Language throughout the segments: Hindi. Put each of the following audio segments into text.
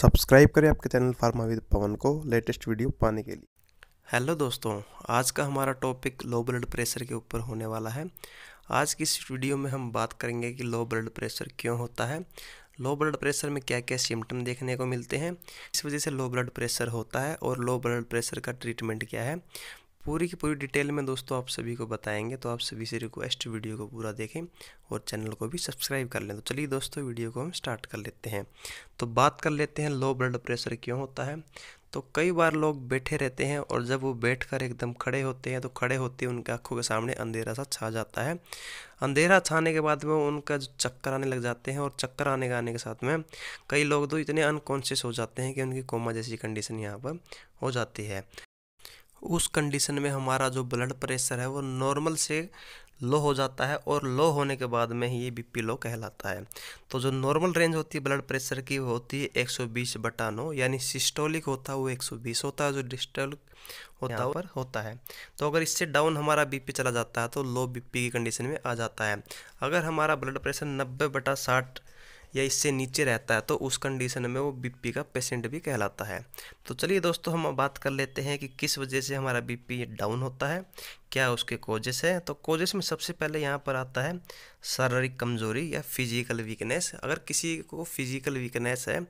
सब्सक्राइब करें आपके चैनल फार्माविद पवन को लेटेस्ट वीडियो पाने के लिए हेलो दोस्तों आज का हमारा टॉपिक लो ब्लड प्रेशर के ऊपर होने वाला है आज की इस वीडियो में हम बात करेंगे कि लो ब्लड प्रेशर क्यों होता है लो ब्लड प्रेशर में क्या क्या सिम्टम देखने को मिलते हैं इस वजह से लो ब्लड प्रेशर होता है और लो ब्लड प्रेशर का ट्रीटमेंट क्या है पूरी की पूरी डिटेल में दोस्तों आप सभी को बताएंगे तो आप सभी से रिक्वेस्ट वीडियो को पूरा देखें और चैनल को भी सब्सक्राइब कर लें तो चलिए दोस्तों वीडियो को हम स्टार्ट कर लेते हैं तो बात कर लेते हैं लो ब्लड प्रेशर क्यों होता है तो कई बार लोग बैठे रहते हैं और जब वो बैठ एकदम खड़े होते हैं तो खड़े होते हैं उनकी आँखों के सामने अंधेरा सा छा जाता है अंधेरा छाने के बाद में उनका जो चक्कर आने लग जाते हैं और चक्कर आने के आने के साथ में कई लोग तो इतने अनकॉन्शियस हो जाते हैं कि उनकी कोमा जैसी कंडीशन यहाँ पर हो जाती है उस कंडीशन में हमारा जो ब्लड प्रेशर है वो नॉर्मल से लो हो जाता है और लो होने के बाद में ही ये बीपी लो कहलाता है तो जो नॉर्मल रेंज होती है ब्लड प्रेशर की वो होती है 120 बटा नौ यानी सिस्टोलिक होता है वो 120 होता है जो डिस्टोलिक होता है पर होता है तो अगर इससे डाउन हमारा बीपी चला जाता है तो लो बीपी की कंडीशन में आ जाता है अगर हमारा ब्लड प्रेशर नब्बे बटा साठ या इससे नीचे रहता है तो उस कंडीशन में वो बीपी का पेशेंट भी कहलाता है तो चलिए दोस्तों हम बात कर लेते हैं कि किस वजह से हमारा बीपी डाउन होता है क्या उसके कोजेस हैं तो कोजेस में सबसे पहले यहाँ पर आता है शारीरिक कमजोरी या फिजिकल वीकनेस अगर किसी को फिजिकल वीकनेस है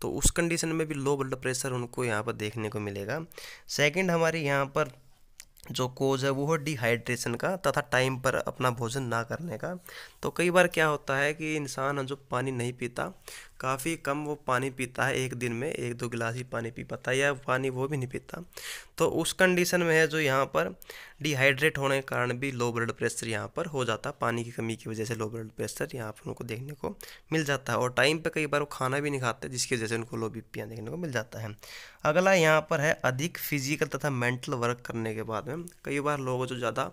तो उस कंडीशन में भी लो ब्लड प्रेशर उनको यहाँ पर देखने को मिलेगा सेकेंड हमारे यहाँ पर जो कोज है वो है डिहाइड्रेशन का तथा टाइम पर अपना भोजन ना करने का तो कई बार क्या होता है कि इंसान जो पानी नहीं पीता काफ़ी कम वो पानी पीता है एक दिन में एक दो गिलास ही पानी पी पाता है या पानी वो भी नहीं पीता तो उस कंडीशन में है जो यहाँ पर डिहाइड्रेट होने के कारण भी लो ब्लड प्रेशर यहाँ पर हो जाता है पानी की कमी की वजह से लो ब्लड प्रेशर यहाँ पर उनको देखने को मिल जाता है और टाइम पर कई बार वो खाना भी नहीं खाते जिसकी वजह से उनको लो बी देखने को मिल जाता है अगला यहाँ पर है अधिक फिजिकल तथा मेंटल वर्क करने के बाद में कई बार लोग जो ज़्यादा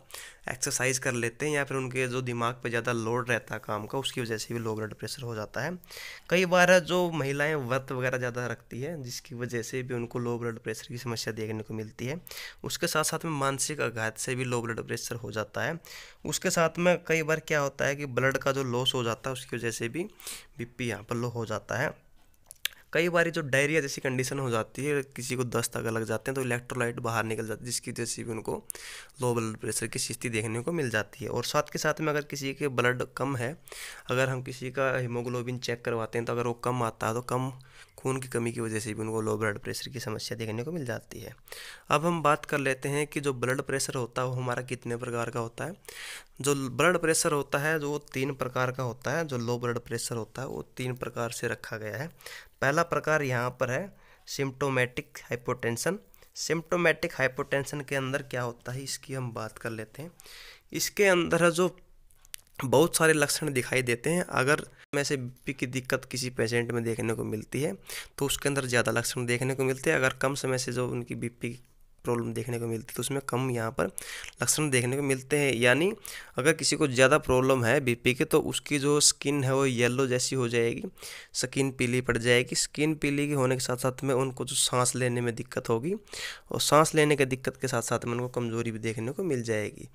एक्सरसाइज कर लेते हैं या फिर उनके जो दिमाग पे ज़्यादा लोड रहता है काम का उसकी वजह से भी लो ब्लड प्रेशर हो जाता है कई बार जो महिलाएं व्रत वगैरह ज़्यादा रखती है जिसकी वजह से भी उनको लो ब्लड प्रेशर की समस्या देखने को मिलती है उसके साथ साथ में मानसिक आघात से भी लो ब्लड प्रेशर हो जाता है उसके साथ में कई बार क्या होता है कि ब्लड का जो लॉस हो जाता है उसकी वजह से भी बीपी यहाँ पर लो हो जाता है कई बार जो डायरिया जैसी कंडीशन हो जाती है किसी को दस्त अगर लग जाते हैं तो इलेक्ट्रोलाइट बाहर निकल जाती है जिसकी वजह से भी उनको लो ब्लड प्रेशर की स्थिति देखने को मिल जाती है और साथ के साथ में अगर किसी के ब्लड कम है अगर हम किसी का हीमोग्लोबिन चेक करवाते हैं तो अगर वो कम आता है तो कम खून की कमी की वजह से भी उनको लो ब्लड प्रेशर की समस्या देखने को मिल जाती है अब हम बात कर लेते हैं कि जो ब्लड प्रेशर होता है वो हमारा कितने प्रकार का होता है जो ब्लड प्रेशर होता है जो तीन प्रकार का होता है जो लो ब्लड प्रेशर होता है वो तीन प्रकार से रखा गया है पहला प्रकार यहाँ पर है सिम्टोमेटिक हाइपोटेंशन सिम्टोमेटिक हाइपोटेंशन के अंदर क्या होता है इसकी हम बात कर लेते हैं इसके अंदर जो बहुत सारे लक्षण दिखाई देते हैं अगर में से बी की दिक्कत किसी पेशेंट में देखने को मिलती है तो उसके अंदर ज़्यादा लक्षण देखने को मिलते हैं अगर कम समय से जो उनकी बीपी प्रॉब्लम देखने को मिलती है तो उसमें कम यहाँ पर लक्षण देखने को मिलते हैं यानी अगर किसी को ज़्यादा प्रॉब्लम है बीपी की तो उसकी जो स्किन है वो येलो जैसी हो जाएगी स्किन पीली पड़ जाएगी स्किन पीली के होने के साथ साथ में उनको जो सांस लेने में दिक्कत होगी और सांस लेने की दिक्कत के साथ साथ में उनको कमज़ोरी भी देखने को मिल जाएगी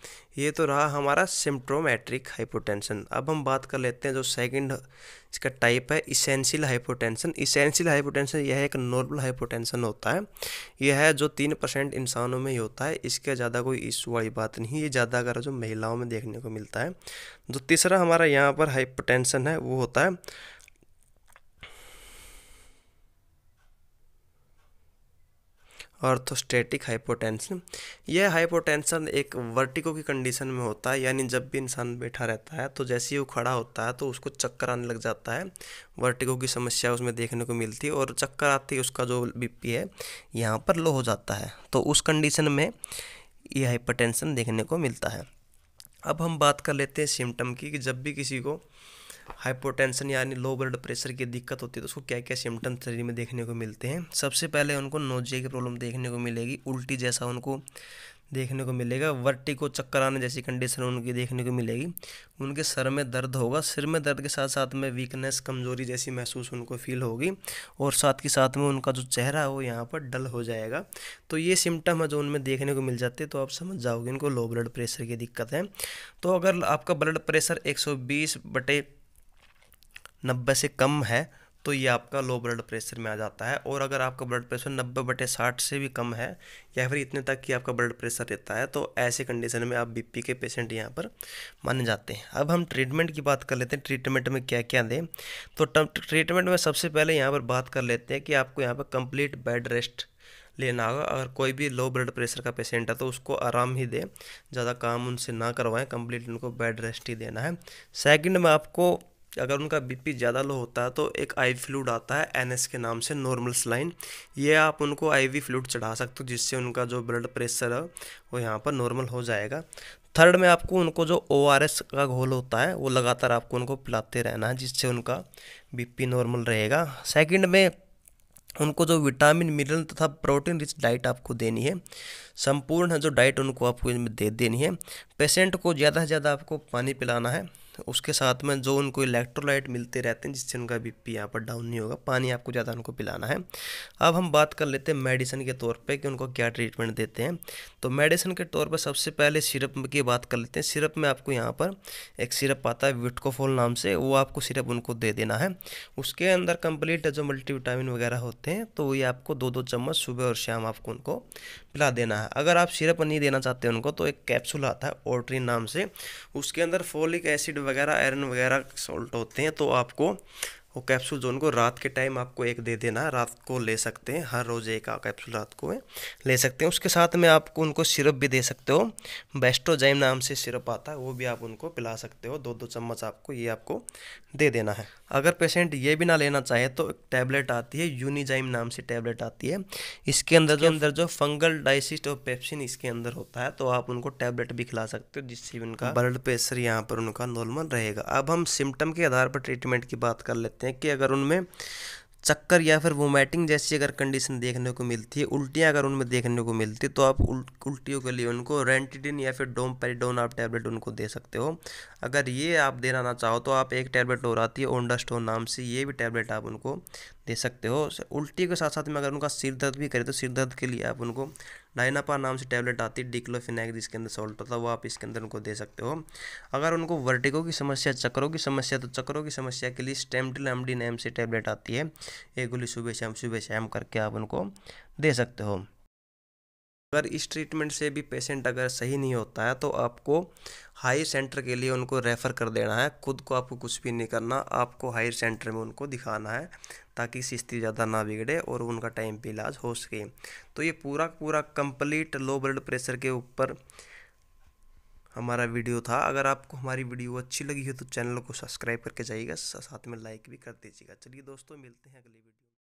ये तो रहा हमारा सिम्प्टोमेट्रिक हाइपोटेंशन अब हम बात कर लेते हैं जो सेकेंड इसका टाइप है इसेंशियल हाइपोटेंशन इसेंशियल हाइपोटेंशन यह एक नॉर्मल हाइपोटेंशन होता है यह है जो तीन परसेंट इंसानों में ही होता है इसके ज़्यादा कोई इशू वाली बात नहीं ये ज़्यादा अगर जो महिलाओं में देखने को मिलता है जो तीसरा हमारा यहाँ पर हाइपोटेंशन है वो होता है ऑर्थोस्टेटिक हाइपोटेंशन यह हाइपोटेंशन एक वर्टिको की कंडीशन में होता है यानी जब भी इंसान बैठा रहता है तो जैसे ही वो खड़ा होता है तो उसको चक्कर आने लग जाता है वर्टिको की समस्या उसमें देखने को मिलती है और चक्कर आती है उसका जो बीपी है यहाँ पर लो हो जाता है तो उस कंडीशन में ये हाइपोटेंशन देखने को मिलता है अब हम बात कर लेते हैं सिम्टम की कि जब भी किसी को हाइपोटेंशन यानी लो ब्लड प्रेशर की दिक्कत होती है तो उसको क्या क्या सिम्टम शरीर में देखने को मिलते हैं सबसे पहले उनको नोजिया की प्रॉब्लम देखने को मिलेगी उल्टी जैसा उनको देखने को मिलेगा वर्टी को चक्कर आने जैसी कंडीशन उनकी देखने को मिलेगी उनके सर में दर्द होगा सिर में दर्द के साथ साथ में वीकनेस कमज़ोरी जैसी महसूस उनको फील होगी और साथ के साथ में उनका जो चेहरा है वो यहाँ पर डल हो जाएगा तो ये सिम्टम है जो उनमें देखने को मिल जाते हैं तो आप समझ जाओगे इनको लो ब्लड प्रेशर की दिक्कत है तो अगर आपका ब्लड प्रेशर एक बटे नब्बे से कम है तो ये आपका लो ब्लड प्रेशर में आ जाता है और अगर आपका ब्लड प्रेशर नब्बे बटे साठ से भी कम है या फिर इतने तक कि आपका ब्लड प्रेशर रहता है तो ऐसे कंडीशन में आप बीपी के पेशेंट यहाँ पर माने जाते हैं अब हम ट्रीटमेंट की बात कर लेते हैं ट्रीटमेंट में क्या क्या दें तो ट्रीटमेंट में सबसे पहले यहाँ पर बात कर लेते हैं कि आपको यहाँ पर कंप्लीट बेड रेस्ट लेना होगा अगर कोई भी लो ब्लड प्रेशर का पेशेंट है तो उसको आराम ही दें ज़्यादा काम उनसे ना करवाएं कंप्लीट उनको बेड रेस्ट ही देना है सेकंड में आपको अगर उनका बीपी ज़्यादा लो होता है तो एक आई फ्लूड आता है एन के नाम से नॉर्मल स्लाइन ये आप उनको आई वी फ्लूड चढ़ा सकते हो जिससे उनका जो ब्लड प्रेशर है वो यहाँ पर नॉर्मल हो जाएगा थर्ड में आपको उनको जो ओ का घोल होता है वो लगातार आपको उनको पिलाते रहना है जिससे उनका पी नॉर्मल रहेगा सेकेंड में उनको जो विटामिन मिनरल तथा प्रोटीन रिच डाइट आपको देनी है संपूर्ण जो डाइट उनको आपको दे देनी है पेशेंट को ज़्यादा से ज़्यादा आपको पानी पिलाना है उसके साथ में जो उनको इलेक्ट्रोलाइट मिलते रहते हैं जिससे उनका बीपी यहाँ पर डाउन नहीं होगा पानी आपको ज़्यादा उनको पिलाना है अब हम बात कर लेते हैं मेडिसिन के तौर पे कि उनको क्या ट्रीटमेंट देते हैं तो मेडिसिन के तौर पर सबसे पहले सिरप की बात कर लेते हैं सिरप में आपको यहाँ पर एक सिरप आता है विटकोफोल नाम से वो आपको सिरप उनको दे देना है उसके अंदर कंप्लीट जो मल्टीविटामिन वगैरह होते हैं तो ये आपको दो दो चम्मच सुबह और शाम आपको उनको पिला देना है अगर आप सिरप नहीं देना चाहते उनको तो एक कैप्सूल आता है ओट्रीन नाम से उसके अंदर फोलिक एसिड वगैरह आयरन वगैरह सॉल्ट होते हैं तो आपको वो कैप्सूल जोन को रात के टाइम आपको एक दे देना रात को ले सकते हैं हर रोज़ एक कैप्सूल रात को ले सकते हैं उसके साथ में आपको उनको सिरप भी दे सकते हो बेस्टोजाइम नाम से सिरप आता है वो भी आप उनको पिला सकते हो दो दो चम्मच आपको ये आपको दे देना है अगर पेशेंट ये भी ना लेना चाहे तो एक टैबलेट आती है यूनिजाइम नाम से टैबलेट आती है इसके अंदर जो अंदर जो फंगल डाइसिस्ट और पेप्सिन इसके अंदर होता है तो आप उनको टैबलेट भी खिला सकते हो जिससे उनका ब्लड प्रेशर यहाँ पर उनका नॉर्मल रहेगा अब हम सिम्टम के आधार पर ट्रीटमेंट की बात कर लेते हैं कि अगर उनमें चक्कर या फिर वोमेटिंग जैसी अगर कंडीशन देखने को मिलती है उल्टियाँ अगर उनमें देखने को मिलती है तो आप उल्टियों के लिए उनको रेंटिडिन या फिर डोम पेरिडोन आप टैबलेट उनको दे सकते हो अगर ये आप देना ना चाहो तो आप एक टैबलेट और आती है ओंडास्टोन नाम से ये भी टैबलेट आप उनको दे सकते हो उल्टी के साथ साथ में अगर उनका सिर दर्द भी करे तो सिर दर्द के लिए आप उनको डाइनापा नाम से टैबलेट आती है डिक्लोफिनैक जिसके अंदर सॉल्ट होता है वो आप इसके अंदर उनको दे सकते हो अगर उनको वर्टिको की समस्या चक्रों की समस्या तो चक्रों की समस्या के लिए स्टेमटिल एमडी नेम से टैबलेट आती है एक गोली सुबह शाम सुबह शाम करके आप उनको दे सकते हो अगर इस ट्रीटमेंट से भी पेशेंट अगर सही नहीं होता है तो आपको हायर सेंटर के लिए उनको रेफ़र कर देना है खुद को आपको कुछ भी नहीं करना आपको हायर सेंटर में उनको दिखाना है ताकि सिस्ती ज़्यादा ना बिगड़े और उनका टाइम पे इलाज हो सके तो ये पूरा पूरा कंप्लीट लो ब्लड प्रेशर के ऊपर हमारा वीडियो था अगर आपको हमारी वीडियो अच्छी लगी हो तो चैनल को सब्सक्राइब करके जाइएगा साथ में लाइक भी कर दीजिएगा चलिए दोस्तों मिलते हैं अगली वीडियो